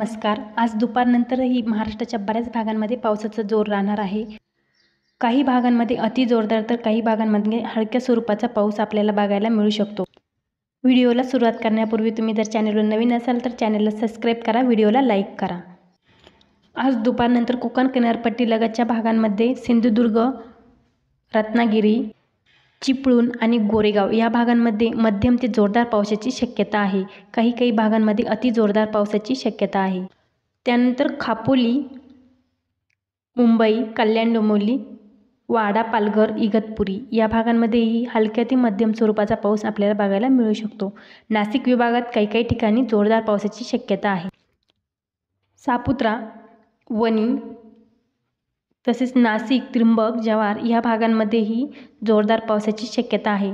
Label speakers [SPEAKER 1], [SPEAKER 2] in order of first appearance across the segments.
[SPEAKER 1] नमस्कार आज दुपारनंतरही महाराष्ट्राच्या बऱ्याच भागांमध्ये पावसाचा जोर राहणार आहे काही भागांमध्ये अति जोरदार तर काही भागांमध्ये हलक्या स्वरूपाचा पाऊस आपल्याला बघायला मिळू शकतो व्हिडिओला सुरुवात करण्यापूर्वी तुम्ही जर चॅनलवर नवीन असाल तर चॅनलला सबस्क्राईब करा व्हिडिओला लाईक करा आज दुपारनंतर कोकण किनारपट्टी लगतच्या भागांमध्ये सिंधुदुर्ग रत्नागिरी चिपळूण आणि गोरेगाव या भागांमध्ये मध्यम ते जोरदार पावसाची शक्यता आहे काही काही भागांमध्ये अति जोरदार पावसाची शक्यता आहे त्यानंतर खापोली मुंबई कल्याण डोंबिवली वाडा पालघर इगतपुरी या भागांमध्येही हलक्या ते मध्यम स्वरूपाचा पाऊस आपल्याला बघायला मिळू शकतो नाशिक विभागात काही काही ठिकाणी जोरदार पावसाची शक्यता आहे सापुत्रा वणी तसेच नाशिक त्र्यंबक जव्हार ह्या भागांमध्येही जोरदार पावसाची शक्यता आहे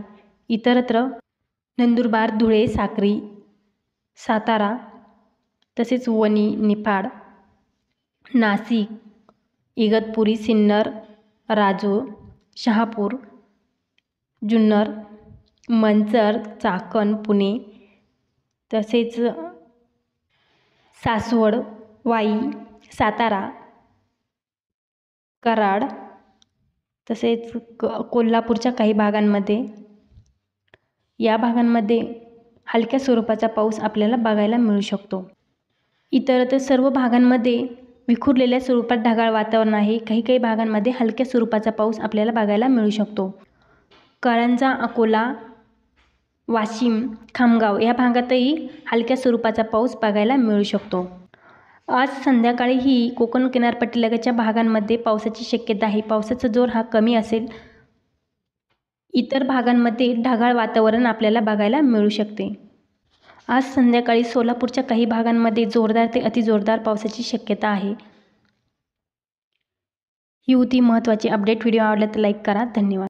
[SPEAKER 1] इतरत्र नंदुरबार धुळे साक्री सातारा तसेच वणी निफाड नाशिक इगतपुरी सिन्नर राजूर शहापूर जुन्नर मंचर चाकण पुणे तसेच सासवड वाई सातारा कराड तसेच क कोल्हापूरच्या काही भागांमध्ये या भागांमध्ये हलक्या स्वरूपाचा पाऊस आपल्याला बघायला मिळू शकतो इतर तर सर्व भागांमध्ये विखुरलेल्या स्वरूपात ढगाळ वातावरण आहे काही काही भागांमध्ये हलक्या स्वरूपाचा पाऊस आपल्याला बघायला मिळू शकतो करंजा अकोला वाशिम खामगाव या भागातही हलक्या स्वरूपाचा पाऊस बघायला मिळू शकतो आज संध्याकाळीही कोकण किनारपट्टीलगतच्या भागांमध्ये पावसाची शक्यता आहे पावसाचा जोर हा कमी असेल इतर भागांमध्ये ढगाळ वातावरण आपल्याला बघायला मिळू शकते आज संध्याकाळी सोलापूरच्या काही भागांमध्ये जोरदार ते अतिजोरदार पावसाची शक्यता आहे ही होती महत्त्वाची अपडेट व्हिडिओ आवडला तर लाईक करा धन्यवाद